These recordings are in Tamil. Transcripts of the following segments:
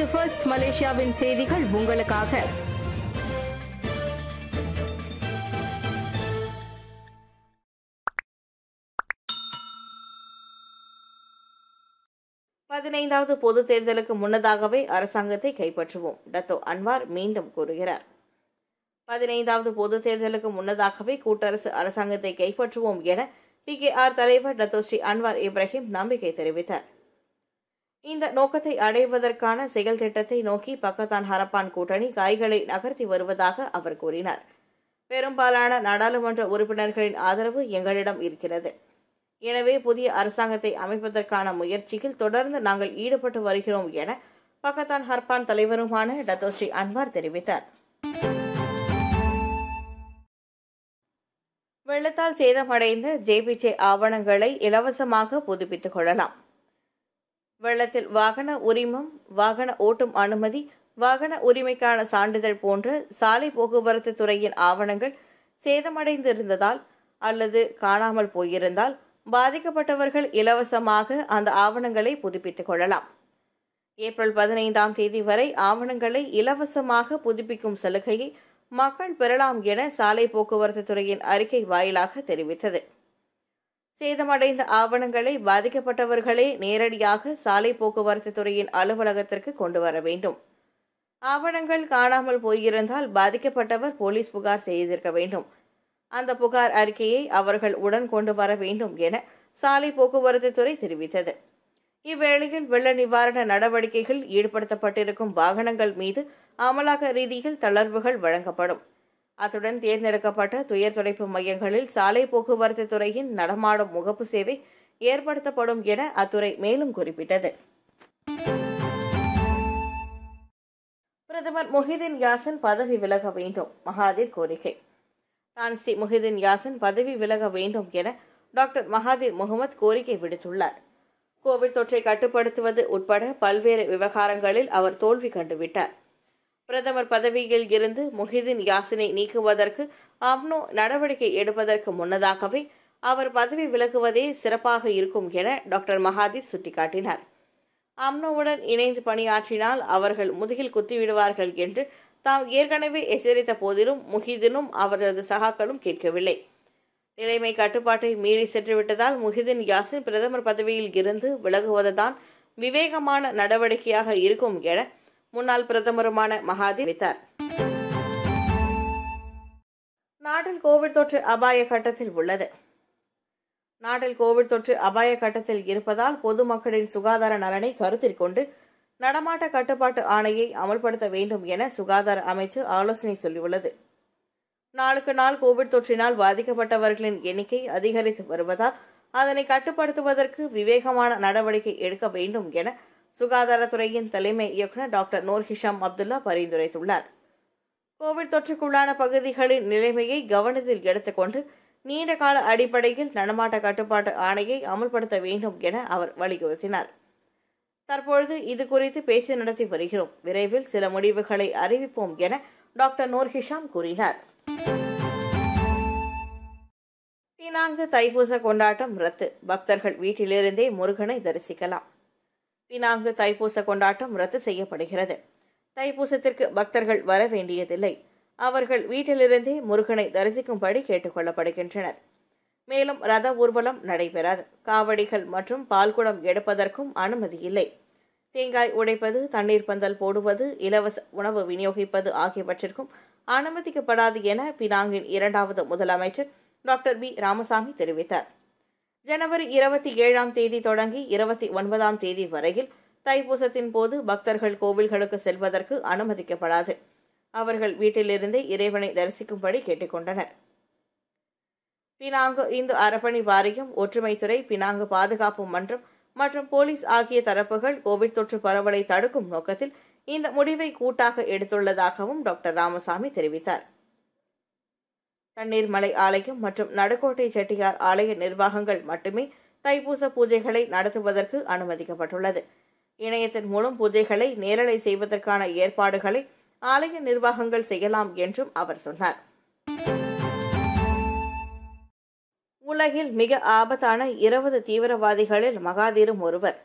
இது ஃபர்ஸ்ட் மலேசியாவின் செய்திகள் உங்களுக்காக பதினைந்தாவது பொது தேர்தலுக்கு முன்னதாகவே அரசாங்கத்தை கைப்பற்றுவோம் டத்தோ அன்வார் மீண்டும் கூறுகிறார் பதினைந்தாவது பொது தேர்தலுக்கு முன்னதாகவே கூட்டரசு அரசாங்கத்தை கைப்பற்றுவோம் என ஆர் தலைவர் டத்தோ ஸ்ரீ அன்வார் இப்ராஹிம் நம்பிக்கை தெரிவித்தார் இந்த நோக்கத்தை அடைவதற்கான செயல் திட்டத்தை நோக்கி பக்கத்தான் ஹரப்பான் கூட்டணி காய்களை நகர்த்தி வருவதாக அவர் கூறினார் பெரும்பாலான நாடாளுமன்ற உறுப்பினர்களின் ஆதரவு எங்களிடம் இருக்கிறது எனவே புதிய அரசாங்கத்தை அமைப்பதற்கான முயற்சியில் தொடர்ந்து நாங்கள் ஈடுபட்டு வருகிறோம் என பக்கத்தான் ஹர்பான் தலைவருமான டத்தோஸ்ரீ அன்வார் தெரிவித்தார் வெள்ளத்தால் சேதமடைந்த ஜேபிஜே ஆவணங்களை இலவசமாக புதுப்பித்துக் கொள்ளலாம் வெள்ளத்தில் வாகன உரிமம் வாகன ஓட்டும் அனுமதி வாகன உரிமைக்கான சான்றிதழ் போன்ற சாலை போக்குவரத்து துறையின் ஆவணங்கள் சேதமடைந்திருந்ததால் அல்லது காணாமல் போயிருந்தால் பாதிக்கப்பட்டவர்கள் இலவசமாக அந்த ஆவணங்களை புதுப்பித்துக் கொள்ளலாம் ஏப்ரல் பதினைந்தாம் தேதி வரை ஆவணங்களை இலவசமாக புதுப்பிக்கும் சலுகையை மக்கள் பெறலாம் என சாலை போக்குவரத்து துறையின் அறிக்கை வாயிலாக தெரிவித்தது சேதமடைந்த ஆவணங்களை பாதிக்கப்பட்டவர்களே நேரடியாக சாலை போக்குவரத்து துறையின் அலுவலகத்திற்கு கொண்டு வர வேண்டும் ஆவணங்கள் காணாமல் போயிருந்தால் பாதிக்கப்பட்டவர் போலீஸ் புகார் செய்திருக்க வேண்டும் அந்த புகார் அறிக்கையை அவர்கள் உடன் கொண்டு வர வேண்டும் என சாலை போக்குவரத்து துறை தெரிவித்தது இவ்வேளையில் வெள்ள நிவாரண நடவடிக்கைகள் ஈடுபடுத்தப்பட்டிருக்கும் வாகனங்கள் மீது அமலாக்க ரீதியில் தளர்வுகள் வழங்கப்படும் அத்துடன் தேர்ந்தெடுக்கப்பட்ட துயர் துடைப்பு மையங்களில் சாலை போக்குவரத்து துறையின் நடமாடும் முகப்பு சேவை ஏற்படுத்தப்படும் என அத்துறை மேலும் குறிப்பிட்டது பிரதமர் முஹிதீன் யாசின் பதவி விலக வேண்டும் மகாதீர் கோரிக்கை தான் ஸ்ரீ முஹிதீன் யாசின் பதவி விலக வேண்டும் என டாக்டர் மகாதீர் முகமது கோரிக்கை விடுத்துள்ளார் கோவிட் தொற்றை கட்டுப்படுத்துவது உட்பட பல்வேறு விவகாரங்களில் அவர் தோல்வி கண்டுவிட்டார் பிரதமர் பதவியில் இருந்து முஹிதீன் யாசினை நீக்குவதற்கு அப்னோ நடவடிக்கை எடுப்பதற்கு முன்னதாகவே அவர் பதவி விலகுவதே சிறப்பாக இருக்கும் என டாக்டர் மகாதீர் சுட்டிக்காட்டினார் அம்னோவுடன் இணைந்து பணியாற்றினால் அவர்கள் முதுகில் குத்திவிடுவார்கள் என்று தாம் ஏற்கனவே எச்சரித்த போதிலும் முஹிதீனும் அவரது சகாக்களும் கேட்கவில்லை நிலைமை கட்டுப்பாட்டை மீறி சென்றுவிட்டதால் முஹிதீன் யாசின் பிரதமர் பதவியில் இருந்து விலகுவதுதான் விவேகமான நடவடிக்கையாக இருக்கும் என முன்னாள் பிரதமருமான மகாதீர் வைத்தார் நாட்டில் கோவிட் தொற்று அபாய கட்டத்தில் உள்ளது நாட்டில் கோவிட் தொற்று அபாய கட்டத்தில் இருப்பதால் பொதுமக்களின் சுகாதார நலனை கருத்தில் கொண்டு நடமாட்ட கட்டுப்பாட்டு ஆணையை அமல்படுத்த வேண்டும் என சுகாதார அமைச்சு ஆலோசனை சொல்லியுள்ளது நாளுக்கு நாள் கோவிட் தொற்றினால் பாதிக்கப்பட்டவர்களின் எண்ணிக்கை அதிகரித்து வருவதால் அதனை கட்டுப்படுத்துவதற்கு விவேகமான நடவடிக்கை எடுக்க வேண்டும் என சுகாதாரத்துறையின் தலைமை இயக்குநர் டாக்டர் நோர்ஹிஷாம் ஹிஷாம் அப்துல்லா பரிந்துரைத்துள்ளார் கோவிட் தொற்றுக்குள்ளான பகுதிகளின் நிலைமையை கவனத்தில் எடுத்துக்கொண்டு நீண்ட கால அடிப்படையில் நடமாட்ட கட்டுப்பாட்டு ஆணையை அமல்படுத்த வேண்டும் என அவர் வலியுறுத்தினார் தற்பொழுது இது குறித்து பேச்சு நடத்தி வருகிறோம் விரைவில் சில முடிவுகளை அறிவிப்போம் என டாக்டர் நோர்ஹிஷாம் ஹிஷாம் கூறினார் பினாங்கு தைப்பூச கொண்டாட்டம் ரத்து பக்தர்கள் வீட்டிலிருந்தே முருகனை தரிசிக்கலாம் பினாங்கு தைப்பூச கொண்டாட்டம் ரத்து செய்யப்படுகிறது தைப்பூசத்திற்கு பக்தர்கள் வர வேண்டியதில்லை அவர்கள் வீட்டிலிருந்தே முருகனை தரிசிக்கும்படி கேட்டுக்கொள்ளப்படுகின்றனர் மேலும் ரத ஊர்வலம் நடைபெறாது காவடிகள் மற்றும் பால்குடம் எடுப்பதற்கும் அனுமதி இல்லை தேங்காய் உடைப்பது தண்ணீர் பந்தல் போடுவது இலவச உணவு விநியோகிப்பது ஆகியவற்றிற்கும் அனுமதிக்கப்படாது என பினாங்கின் இரண்டாவது முதலமைச்சர் டாக்டர் பி ராமசாமி தெரிவித்தார் ஜனவரி இருபத்தி ஏழாம் தேதி தொடங்கி இருபத்தி ஒன்பதாம் தேதி வரையில் தைப்பூசத்தின் போது பக்தர்கள் கோவில்களுக்கு செல்வதற்கு அனுமதிக்கப்படாது அவர்கள் வீட்டிலிருந்தே இறைவனை தரிசிக்கும்படி கேட்டுக்கொண்டனர் பினாங்கு இந்து அறப்பணி வாரியம் ஒற்றுமைத்துறை பினாங்கு பாதுகாப்பு மன்றம் மற்றும் போலீஸ் ஆகிய தரப்புகள் கோவிட் தொற்று பரவலை தடுக்கும் நோக்கத்தில் இந்த முடிவை கூட்டாக எடுத்துள்ளதாகவும் டாக்டர் ராமசாமி தெரிவித்தார் மலை ஆலயம் மற்றும் நடுக்கோட்டை செட்டியார் ஆலய நிர்வாகங்கள் மட்டுமே தைப்பூச பூஜைகளை நடத்துவதற்கு அனுமதிக்கப்பட்டுள்ளது இணையத்தின் மூலம் பூஜைகளை நேரலை செய்வதற்கான ஏற்பாடுகளை ஆலய நிர்வாகங்கள் செய்யலாம் என்றும் அவர் சொன்னார் உலகில் மிக ஆபத்தான இருபது தீவிரவாதிகளில் மகாதீரும் ஒருவர்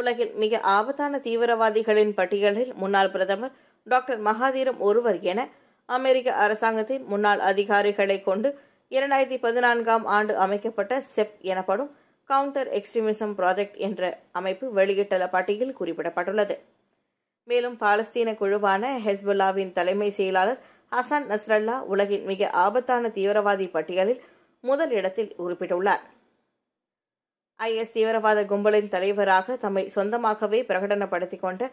உலகில் மிக ஆபத்தான தீவிரவாதிகளின் பட்டியலில் முன்னாள் பிரதமர் டாக்டர் மகாதீரம் ஒருவர் என அமெரிக்க அரசாங்கத்தின் முன்னாள் அதிகாரிகளை கொண்டு இரண்டாயிரத்தி பதினான்காம் ஆண்டு அமைக்கப்பட்ட செப் எனப்படும் கவுண்டர் எக்ஸ்ட்ரீமிசம் ப்ராஜெக்ட் என்ற அமைப்பு வெளியிட்டுள்ள பட்டியலில் குறிப்பிடப்பட்டுள்ளது மேலும் பாலஸ்தீன குழுவான ஹெஸ்புல்லாவின் தலைமை செயலாளர் ஹசான் நஸ்ரல்லா உலகின் மிக ஆபத்தான தீவிரவாதி பட்டியலில் முதல் இடத்தில் குறிப்பிட்டுள்ளார் ஐஎஸ் தீவிரவாத கும்பலின் தலைவராக தம்மை சொந்தமாகவே பிரகடனப்படுத்திக் கொண்ட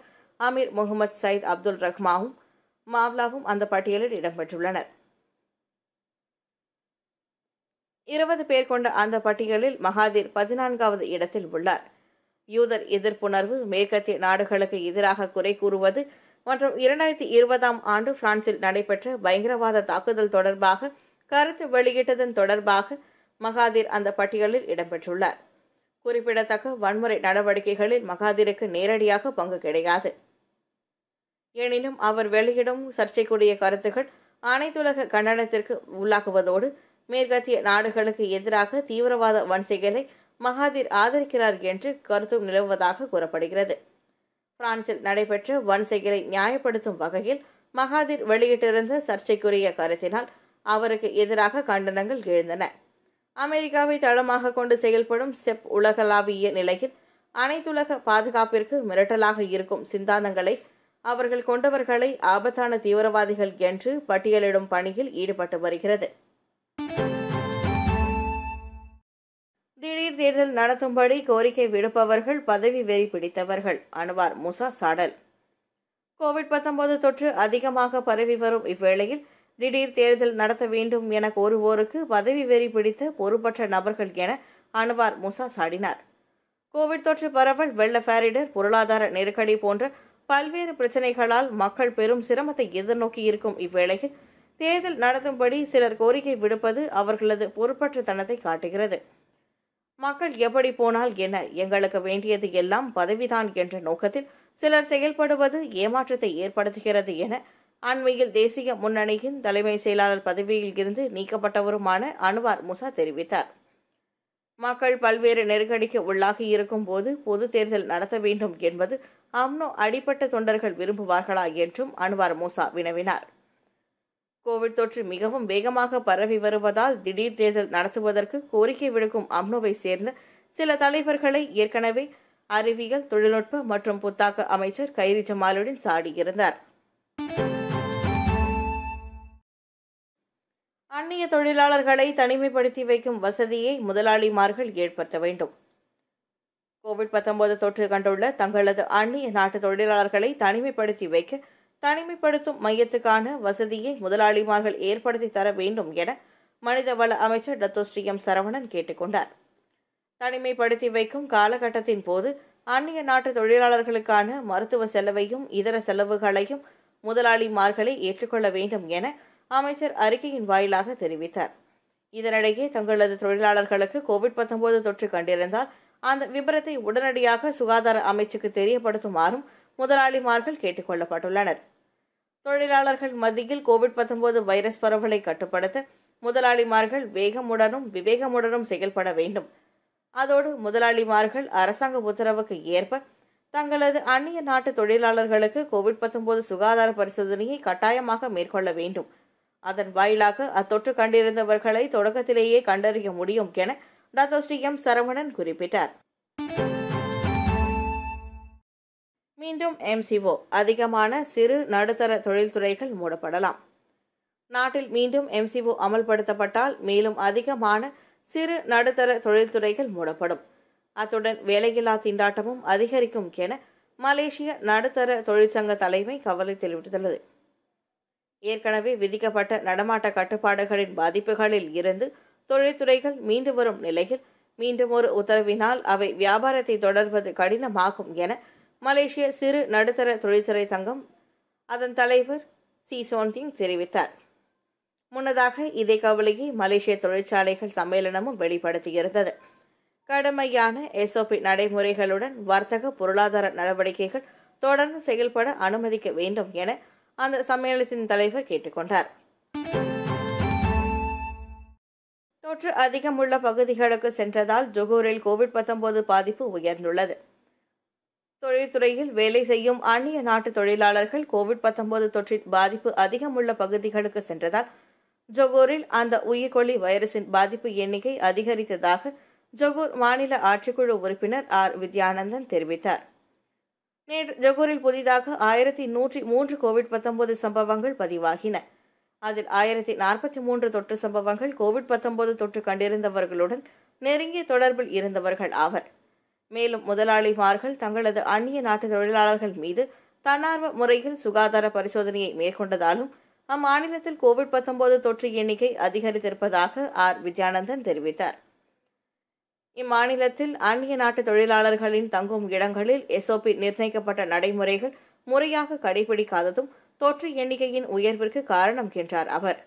அமீர் முகமது சயித் அப்துல் ரஹ்மாவும் மாவ்லாவும் அந்த பட்டியலில் இடம்பெற்றுள்ளனர் இருபது பேர் கொண்ட அந்த பட்டியலில் மகாதீர் பதினான்காவது இடத்தில் உள்ளார் யூதர் எதிர்ப்புணர்வு மேற்கத்திய நாடுகளுக்கு எதிராக குறை கூறுவது மற்றும் இரண்டாயிரத்தி இருபதாம் ஆண்டு பிரான்சில் நடைபெற்ற பயங்கரவாத தாக்குதல் தொடர்பாக கருத்து வெளியிட்டதன் தொடர்பாக மகாதீர் அந்த பட்டியலில் இடம்பெற்றுள்ளார் குறிப்பிடத்தக்க வன்முறை நடவடிக்கைகளில் மகாதீருக்கு நேரடியாக பங்கு கிடையாது எனினும் அவர் வெளியிடும் சர்ச்சைக்குரிய கருத்துகள் அனைத்துலக கண்டனத்திற்கு உள்ளாகுவதோடு மேற்கத்திய நாடுகளுக்கு எதிராக தீவிரவாத வன்சைகளை மகாதீர் ஆதரிக்கிறார் என்று கருத்தும் நிலவுவதாக கூறப்படுகிறது பிரான்சில் நடைபெற்ற வன்சைகளை நியாயப்படுத்தும் வகையில் மகாதீர் வெளியிட்டிருந்த சர்ச்சைக்குரிய கருத்தினால் அவருக்கு எதிராக கண்டனங்கள் எழுந்தன அமெரிக்காவை தளமாக கொண்டு செயல்படும் செப் உலகளாவிய நிலையில் அனைத்துலக பாதுகாப்பிற்கு மிரட்டலாக இருக்கும் சிந்தாந்தங்களை அவர்கள் கொண்டவர்களை ஆபத்தான தீவிரவாதிகள் என்று பட்டியலிடும் பணியில் ஈடுபட்டு வருகிறது திடீர் தேர்தல் நடத்தும்படி கோரிக்கை விடுப்பவர்கள் பதவி வெறி பிடித்தவர்கள் அனுவார் முசா சாடல் கோவிட் தொற்று அதிகமாக பரவி வரும் இவ்வேளையில் திடீர் தேர்தல் நடத்த வேண்டும் என கோருவோருக்கு பதவி வெறி பிடித்த பொறுப்பற்ற நபர்கள் என அனுவார் முசா சாடினார் கோவிட் தொற்று பரவல் வெள்ள பேரிடர் பொருளாதார நெருக்கடி போன்ற பல்வேறு பிரச்சனைகளால் மக்கள் பெரும் சிரமத்தை எதிர்நோக்கி இருக்கும் இவ்வேளையில் தேர்தல் நடத்தும்படி சிலர் கோரிக்கை விடுப்பது அவர்களது பொறுப்பற்றத்தனத்தை காட்டுகிறது மக்கள் எப்படி போனால் என்ன எங்களுக்கு வேண்டியது எல்லாம் பதவிதான் என்ற நோக்கத்தில் சிலர் செயல்படுவது ஏமாற்றத்தை ஏற்படுத்துகிறது என அண்மையில் தேசிய முன்னணியின் தலைமை செயலாளர் பதவியில் இருந்து நீக்கப்பட்டவருமான அனுவார் முசா தெரிவித்தார் மக்கள் பல்வேறு நெருக்கடிக்கு உள்ளாகி இருக்கும் போது பொது தேர்தல் நடத்த வேண்டும் என்பது அம்னோ அடிப்பட்ட தொண்டர்கள் விரும்புவார்களா என்றும் அனுவார் மூசா வினவினார் கோவிட் தொற்று மிகவும் வேகமாக பரவி வருவதால் திடீர் தேர்தல் நடத்துவதற்கு கோரிக்கை விடுக்கும் அம்னோவை சேர்ந்த சில தலைவர்களை ஏற்கனவே அறிவியல் தொழில்நுட்ப மற்றும் புத்தாக்க அமைச்சர் கைரி ஜமாலுடன் சாடியிருந்தார் அந்நிய தொழிலாளர்களை தனிமைப்படுத்தி வைக்கும் வசதியை முதலாளிமார்கள் ஏற்படுத்த வேண்டும் கோவிட் பத்தொன்பது தொற்று கண்டுள்ள தங்களது அந்நிய நாட்டு தொழிலாளர்களை தனிமைப்படுத்தி வைக்க தனிமைப்படுத்தும் மையத்துக்கான வசதியை முதலாளிமார்கள் ஏற்படுத்தி தர வேண்டும் என மனிதவள அமைச்சர் டத்தோஸ்ரீ எம் சரவணன் கேட்டுக்கொண்டார் தனிமைப்படுத்தி வைக்கும் காலகட்டத்தின் போது அந்நிய நாட்டு தொழிலாளர்களுக்கான மருத்துவ செலவையும் இதர செலவுகளையும் முதலாளிமார்களை ஏற்றுக்கொள்ள வேண்டும் என அமைச்சர் அறிக்கையின் வாயிலாக தெரிவித்தார் இதனிடையே தங்களது தொழிலாளர்களுக்கு கோவிட் பத்தொன்பது தொற்று கண்டிருந்தால் அந்த விபரத்தை உடனடியாக சுகாதார அமைச்சுக்கு தெரியப்படுத்துமாறும் முதலாளிமார்கள் கேட்டுக்கொள்ளப்பட்டுள்ளனர் தொழிலாளர்கள் மத்தியில் கோவிட் பத்தொன்பது வைரஸ் பரவலை கட்டுப்படுத்த முதலாளிமார்கள் வேகமுடனும் விவேகமுடனும் செயல்பட வேண்டும் அதோடு முதலாளிமார்கள் அரசாங்க உத்தரவுக்கு ஏற்ப தங்களது அந்நிய நாட்டு தொழிலாளர்களுக்கு கோவிட் பத்தொன்பது சுகாதார பரிசோதனையை கட்டாயமாக மேற்கொள்ள வேண்டும் அதன் வாயிலாக அத்தொற்று கண்டிருந்தவர்களை தொடக்கத்திலேயே கண்டறிய முடியும் என டாக்டர் ஸ்ரீ எம் சரவணன் குறிப்பிட்டார் மீண்டும் எம்சிஓ அதிகமான சிறு நடுத்தர தொழில்துறைகள் மூடப்படலாம் நாட்டில் மீண்டும் எம்சிஓ அமல்படுத்தப்பட்டால் மேலும் அதிகமான சிறு நடுத்தர தொழில்துறைகள் மூடப்படும் அத்துடன் வேலையில்லா திண்டாட்டமும் அதிகரிக்கும் என மலேசிய நடுத்தர தொழிற்சங்க தலைமை கவலை தெரிவித்துள்ளது ஏற்கனவே விதிக்கப்பட்ட நடமாட்ட கட்டுப்பாடுகளின் பாதிப்புகளில் இருந்து தொழில்துறைகள் மீண்டு வரும் நிலையில் மீண்டும் ஒரு உத்தரவினால் அவை வியாபாரத்தை தொடர்வது கடினமாகும் என மலேசிய சிறு நடுத்தர தொழில்துறை சங்கம் அதன் தலைவர் சி சோன்திங் தெரிவித்தார் முன்னதாக இதே கவலையை மலேசிய தொழிற்சாலைகள் சம்மேளனமும் வெளிப்படுத்தியிருந்தது கடுமையான எஸ்ஓபி நடைமுறைகளுடன் வர்த்தக பொருளாதார நடவடிக்கைகள் தொடர்ந்து செயல்பட அனுமதிக்க வேண்டும் என அந்த சம்மேளனத்தின் தலைவர் கேட்டுக்கொண்டார் தொற்று அதிகம் உள்ள பகுதிகளுக்கு சென்றதால் ஜொகூரில் கோவிட் பத்தொன்பது பாதிப்பு உயர்ந்துள்ளது தொழில்துறையில் வேலை செய்யும் அந்நிய நாட்டு தொழிலாளர்கள் கோவிட் பத்தொன்பது தொற்றின் பாதிப்பு அதிகம் உள்ள பகுதிகளுக்கு சென்றதால் ஜொகூரில் அந்த உயிர்கொல்லி வைரஸின் பாதிப்பு எண்ணிக்கை அதிகரித்ததாக ஜொகூர் மாநில ஆட்சிக்குழு உறுப்பினர் ஆர் வித்யானந்தன் தெரிவித்தார் நேற்று ஜகூரில் புதிதாக ஆயிரத்தி நூற்றி மூன்று கோவிட் பத்தொன்பது சம்பவங்கள் பதிவாகின அதில் ஆயிரத்தி நாற்பத்தி மூன்று தொற்று சம்பவங்கள் கோவிட் பத்தொன்பது தொற்று கண்டிருந்தவர்களுடன் நெருங்கிய தொடர்பில் இருந்தவர்கள் ஆவர் மேலும் முதலாளிமார்கள் தங்களது அந்நிய நாட்டு தொழிலாளர்கள் மீது தன்னார்வ முறையில் சுகாதார பரிசோதனையை மேற்கொண்டதாலும் அம்மாநிலத்தில் கோவிட் பத்தொன்பது தொற்று எண்ணிக்கை அதிகரித்திருப்பதாக ஆர் வித்யானந்தன் தெரிவித்தார் இம்மாநிலத்தில் அந்நிய நாட்டு தொழிலாளர்களின் தங்கும் இடங்களில் எஸ்ஓபி நிர்ணயிக்கப்பட்ட நடைமுறைகள் முறையாக கடைபிடிக்காததும் தொற்று எண்ணிக்கையின் உயர்விற்கு காரணம் என்றார் அவர்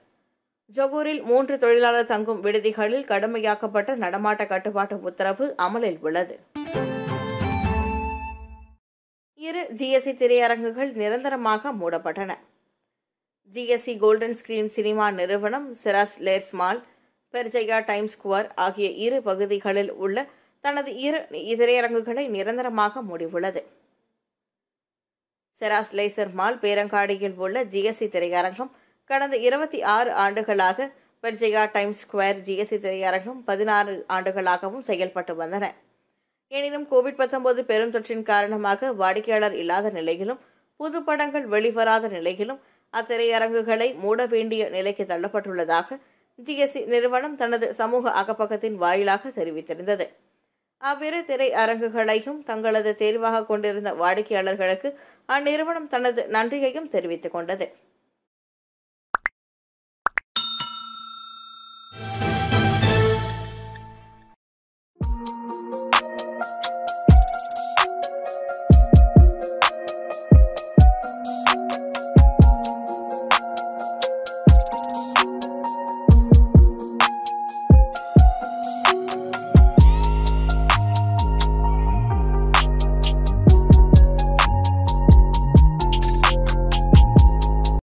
ஜொகூரில் மூன்று தொழிலாளர் தங்கும் விடுதிகளில் கடுமையாக்கப்பட்ட நடமாட்ட கட்டுப்பாட்டு உத்தரவு அமலில் உள்ளது இரு ஜிஎஸ்சி e திரையரங்குகள் நிரந்தரமாக மூடப்பட்டன ஜிஎஸ்சி கோல்டன் ஸ்கிரீன் சினிமா நிறுவனம் Cheras leisure mall Berjaya time square ஆகிய இரு பகுதிகளில் உள்ள தனது இரு திரையரங்குகளை நிரந்தரமாக மூடியுள்ளது செராஸ் லேசர் மால் பேரங்காடியில் உள்ள ஜிஎஸ்சி திரையரங்கம் கடந்த இருபத்தி ஆறு ஆண்டுகளாக பெர்ஜையா டைம்ஸ் ஸ்கொயர் ஜிஎஸ்சி திரையரங்கம் பதினாறு ஆண்டுகளாகவும் செயல்பட்டு வந்தன எனினும் கோவிட் பத்தொன்பது பெரும் தொற்றின் காரணமாக வாடிக்கையாளர் இல்லாத நிலையிலும் புது படங்கள் வெளிவராத நிலையிலும் அத்திரையரங்குகளை மூட வேண்டிய நிலைக்கு தள்ளப்பட்டுள்ளதாக ஜிஎஸ்சி நிறுவனம் தனது சமூக அகப்பக்கத்தின் வாயிலாக தெரிவித்திருந்தது அவ்விரு திரை அரங்குகளையும் தங்களது தேர்வாக கொண்டிருந்த வாடிக்கையாளர்களுக்கு அந்நிறுவனம் தனது நன்றியையும் தெரிவித்துக் கொண்டது